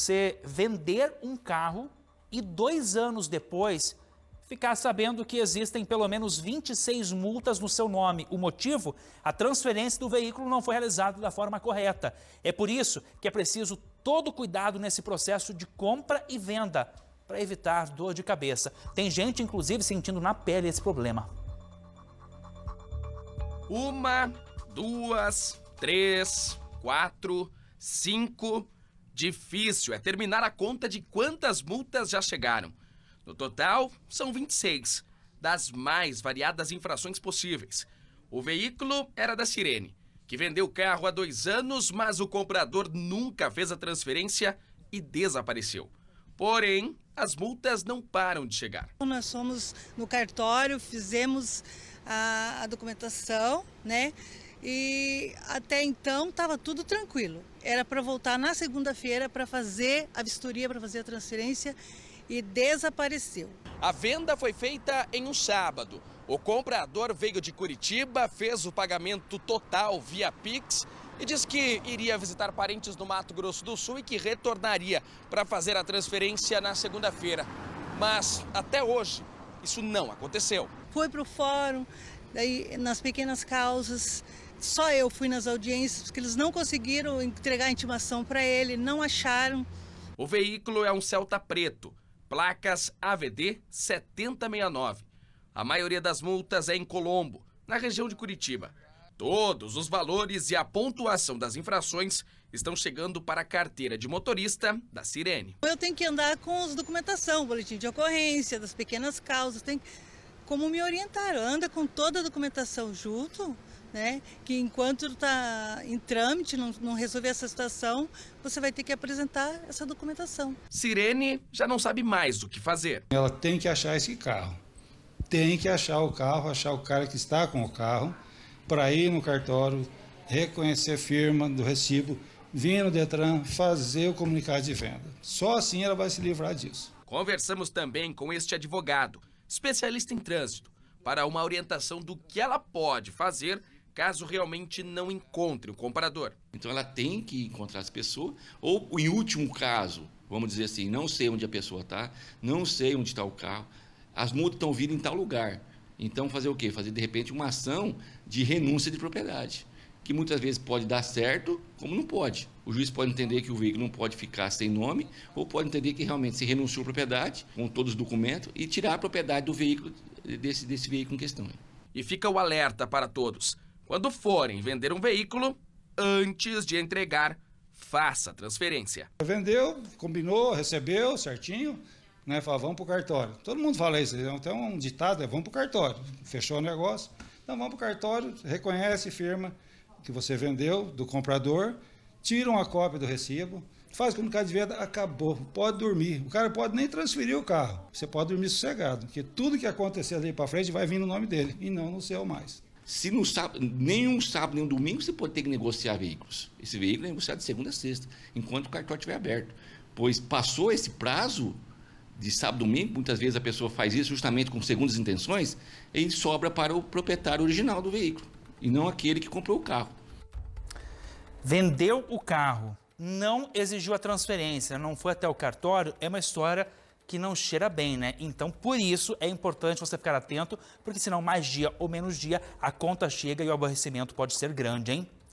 você vender um carro e dois anos depois ficar sabendo que existem pelo menos 26 multas no seu nome. O motivo? A transferência do veículo não foi realizada da forma correta. É por isso que é preciso todo cuidado nesse processo de compra e venda para evitar dor de cabeça. Tem gente, inclusive, sentindo na pele esse problema. Uma, duas, três, quatro, cinco Difícil é terminar a conta de quantas multas já chegaram. No total, são 26, das mais variadas infrações possíveis. O veículo era da Sirene, que vendeu o carro há dois anos, mas o comprador nunca fez a transferência e desapareceu. Porém, as multas não param de chegar. Nós fomos no cartório, fizemos a, a documentação, né? E até então estava tudo tranquilo. Era para voltar na segunda-feira para fazer a vistoria, para fazer a transferência e desapareceu. A venda foi feita em um sábado. O comprador veio de Curitiba, fez o pagamento total via Pix e disse que iria visitar parentes no Mato Grosso do Sul e que retornaria para fazer a transferência na segunda-feira. Mas até hoje isso não aconteceu. Foi para o fórum, daí nas pequenas causas, só eu fui nas audiências porque eles não conseguiram entregar a intimação para ele, não acharam. O veículo é um Celta preto, placas AVD 7069. A maioria das multas é em Colombo, na região de Curitiba. Todos os valores e a pontuação das infrações estão chegando para a carteira de motorista da Sirene. Eu tenho que andar com as documentação, boletim de ocorrência, das pequenas causas, tem como me orientar. Anda com toda a documentação junto, né? que enquanto está em trâmite, não, não resolver essa situação, você vai ter que apresentar essa documentação. Sirene já não sabe mais o que fazer. Ela tem que achar esse carro. Tem que achar o carro, achar o cara que está com o carro, para ir no cartório, reconhecer a firma do recibo, vir no Detran, fazer o comunicado de venda. Só assim ela vai se livrar disso. Conversamos também com este advogado, especialista em trânsito, para uma orientação do que ela pode fazer caso realmente não encontre o comprador. Então ela tem que encontrar essa pessoa, ou em último caso, vamos dizer assim, não sei onde a pessoa está, não sei onde está o carro, as multas estão vindo em tal lugar. Então fazer o quê? Fazer de repente uma ação de renúncia de propriedade, que muitas vezes pode dar certo, como não pode. O juiz pode entender que o veículo não pode ficar sem nome, ou pode entender que realmente se renunciou à propriedade, com todos os documentos, e tirar a propriedade do veículo, desse, desse veículo em questão. E fica o alerta para todos. Quando forem vender um veículo, antes de entregar, faça a transferência. Vendeu, combinou, recebeu certinho, né? Fala, vamos pro cartório. Todo mundo fala isso, tem um ditado, é vamos pro cartório. Fechou o negócio, então vamos pro cartório, reconhece, firma que você vendeu do comprador, tiram a cópia do recibo, faz o cara de venda, acabou, pode dormir. O cara pode nem transferir o carro, você pode dormir sossegado, porque tudo que acontecer ali para frente vai vir no nome dele e não no seu mais. Se não sabe, nenhum sábado, nenhum domingo, você pode ter que negociar veículos. Esse veículo é negociado de segunda a sexta, enquanto o cartório estiver aberto. Pois passou esse prazo de sábado domingo, muitas vezes a pessoa faz isso justamente com segundas intenções, ele sobra para o proprietário original do veículo, e não aquele que comprou o carro. Vendeu o carro, não exigiu a transferência, não foi até o cartório, é uma história que não cheira bem, né? Então, por isso é importante você ficar atento, porque senão mais dia ou menos dia a conta chega e o aborrecimento pode ser grande, hein?